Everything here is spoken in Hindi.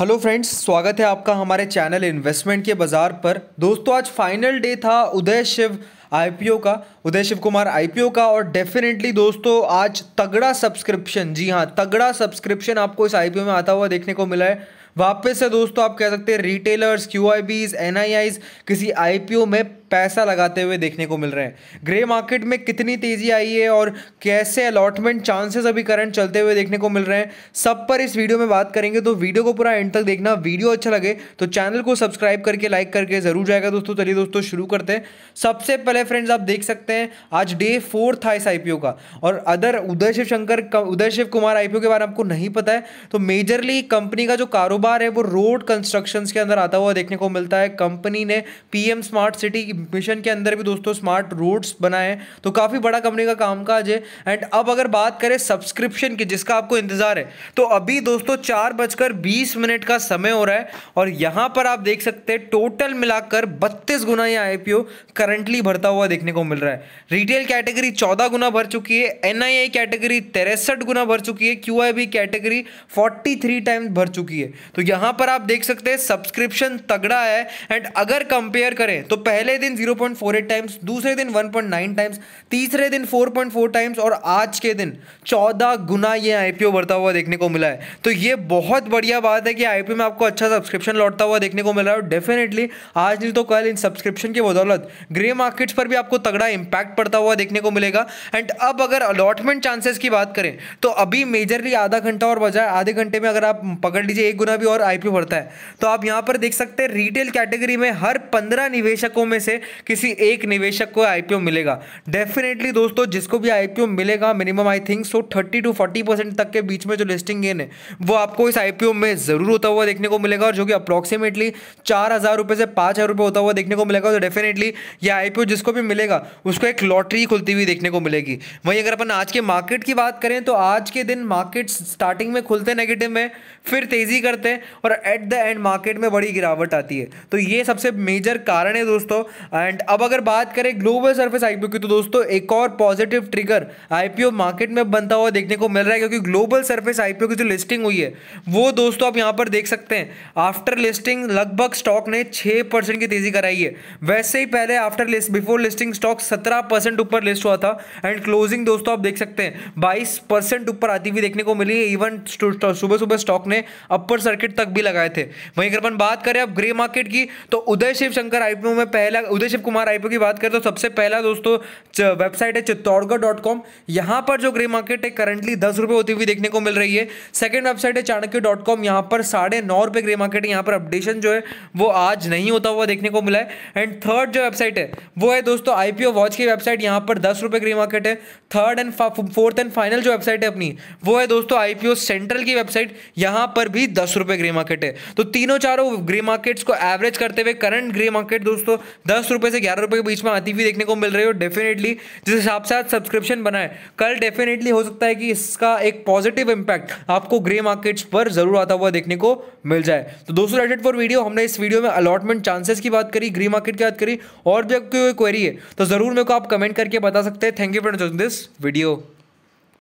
हेलो फ्रेंड्स स्वागत है आपका हमारे चैनल इन्वेस्टमेंट के बाजार पर दोस्तों आज फाइनल डे था उदय शिव आईपीओ का उदय शिव कुमार आईपीओ का और डेफिनेटली दोस्तों आज तगड़ा सब्सक्रिप्शन जी हाँ तगड़ा सब्सक्रिप्शन आपको इस आईपीओ में आता हुआ देखने को मिला है वापस से दोस्तों आप कह सकते हैं रिटेलर्स क्यू आई बीज एन आई आईज किसी में पैसा लगाते हुए देखने को मिल रहे हैं ग्रे मार्केट में कितनी तेज़ी आई है और कैसे अलॉटमेंट चांसेस अभी करंट चलते हुए देखने को मिल रहे हैं सब पर इस वीडियो में बात करेंगे तो वीडियो को पूरा एंड तक देखना वीडियो अच्छा लगे तो चैनल को सब्सक्राइब करके लाइक करके ज़रूर जाएगा दोस्तों चलिए दोस्तों शुरू करते हैं सबसे पहले फ्रेंड्स आप देख सकते हैं आज डे फोर था इस आईपीओ का और अदर उदय शिव शंकर उदय शिव कुमार आईपीओ के बारे में आपको नहीं पता है तो मेजरली कंपनी का जो कारोबार है वो रोड कंस्ट्रक्शन के अंदर आता हुआ देखने को मिलता है कंपनी ने पीएम स्मार्ट सिटी मिशन के अंदर भी दोस्तों स्मार्ट रूट्स बनाए तो काफ़ी बड़ा कंपनी का कामकाज है एंड अब अगर बात करें सब्सक्रिप्शन की जिसका आपको इंतज़ार है तो अभी दोस्तों चार बजकर बीस मिनट का समय हो रहा है और यहाँ पर आप देख सकते हैं टोटल मिलाकर बत्तीस गुना यह आईपीओ करंटली भरता हुआ देखने को मिल रहा है रिटेल कैटेगरी चौदह गुना भर चुकी है एन कैटेगरी तिरसठ गुना भर चुकी है Q category forty three times भर चुकी है तो यहाँ पर आप देख सकते हैं सब्सक्रिप्शन तगड़ा है एंड अगर कंपेयर करें तो पहले दिन दिन 0.48 टाइम्स दूसरे दिन 1.9 टाइम्स तीसरे दिन 4.4 टाइम्स और आज के दिन 14 गुना ये आईपीओ बढ़ता हुआ देखने को मिला है तो ये बहुत बढ़िया बात है कि आईपीओ में आपको अच्छा सब्सक्रिप्शन लौटता हुआ देखने को मिला है और डेफिनेटली आज नहीं तो कल इन सब्सक्रिप्शन की बदौलत ग्रे मार्केट्स पर भी आपको तगड़ा इंपैक्ट पड़ता हुआ देखने को मिलेगा एंड अब अगर अलॉटमेंट चांसेस की बात करें तो अभी मेजरली आधा घंटा और बजाय आधे घंटे में अगर आप पकड़ लीजिए एक गुना भी और आईपीओ बढ़ता है तो आप यहाँ पर देख सकते हैं रिटेल कैटेगरी में हर पंद्रह निवेशकों में से किसी एक निवेशक को आईपीओ मिलेगा डेफिनेटली दोस्तों जिसको भी आईपीओ मिलेगा minimum I think so thirty to forty percent तक के बीच में जो लिस्टिंग गेन है वो आपको इस आईपीओ में जरूर होता हुआ देखने को मिलेगा और जो कि अप्रॉक्सीमेटली चार हज़ार रुपये से पांच हज़ार रुपये होता हुआ देखने को मिलेगा तो डेफिनेटली यह आईपीओ जिसको भी मिलेगा उसको एक लॉटरी खुलती हुई देखने को मिलेगी वहीं अगर अपन आज के मार्केट की बात करें तो आज के दिन मार्केट स्टार्टिंग में खुलते नेगेटिव में फिर तेज़ी करते हैं और एट द एंड मार्केट में बड़ी गिरावट आती है तो ये सबसे मेजर कारण है दोस्तों एंड अब अगर बात करें ग्लोबल सर्फेस आईपीओ की तो दोस्तों एक और पॉजिटिव ट्रिगर आईपीओ मार्केट में बनता हुआ देखने को मिल रहा है क्योंकि ग्लोबल सर्फेस आईपीओ की जो लिस्टिंग हुई है वो दोस्तों आप यहां पर देख सकते हैं आफ्टर लिस्टिंग लगभग स्टॉक ने छह परसेंट की तेजी कराई है वैसे ही पहले after list before listing stock सत्रह परसेंट ऊपर लिस्ट हुआ था एंड क्लोजिंग दोस्तों आप देख सकते हैं बाईस परसेंट ऊपर आती हुई देखने को मिली है इवन सुबह सुबह स्टॉक ने अपर सर्किट तक भी लगाए थे वहीं अगर अपन बात करें अब ग्रे मार्केट की तो उदय शिव शंकर आईपीओ में पहला उदय शिव कुमार आईपीओ की बात करें तो सबसे पहला दोस्तों वेबसाइट है चित्तौड़गढ़ डॉट कॉम यहाँ पर जो ग्रे मार्केट है करंटली दस रुपये होती हुई देखने को मिल रही है सेकेंड वेबसाइट है चाणक्य डॉट कॉम यहाँ पर साढ़े नौ रुपये ग्रे मार्केट यहाँ पर अपडेशन जो है वो आज नहीं होता हुआ देखने को मिला है एंड थर्ड जो वेबसाइट है वो है दोस्तों आईपीओ वॉच की वेबसाइट यहाँ पर दस रुपये ग्रे मार्केट है third and fourth and final जो वेबसाइट है अपनी वो है दोस्तों आईपीओ सेंट्रल की वेबसाइट यहाँ पर भी दस रुपये ग्रे मार्केट है तो तीनों चारों ग्रे मार्केट्स को एवरेज करते हुए करंट ग्रे मार्केट दोस्तों दस दस रुपए से ग्यारह रुपए के बीच में आती हुई देखने को मिल रही हो डेफिनेटली जिस हिसाब से आज सब्सक्रिप्शन बनाए है कल डेफिनेटली हो सकता है कि इसका एक पॉजिटिव इंपैक्ट आपको ग्रे मार्केट्स पर जरूर आता हुआ देखने को मिल जाए तो दोस्तों रेडेड फॉर वीडियो हमने इस वीडियो में अलॉटमेंट चांसेस की बात करी ग्रे मार्केट की बात करी और भी आपकी कोई क्वेरी है तो जरूर मेरे को आप कमेंट करके बता सकते हैं thank you friend this video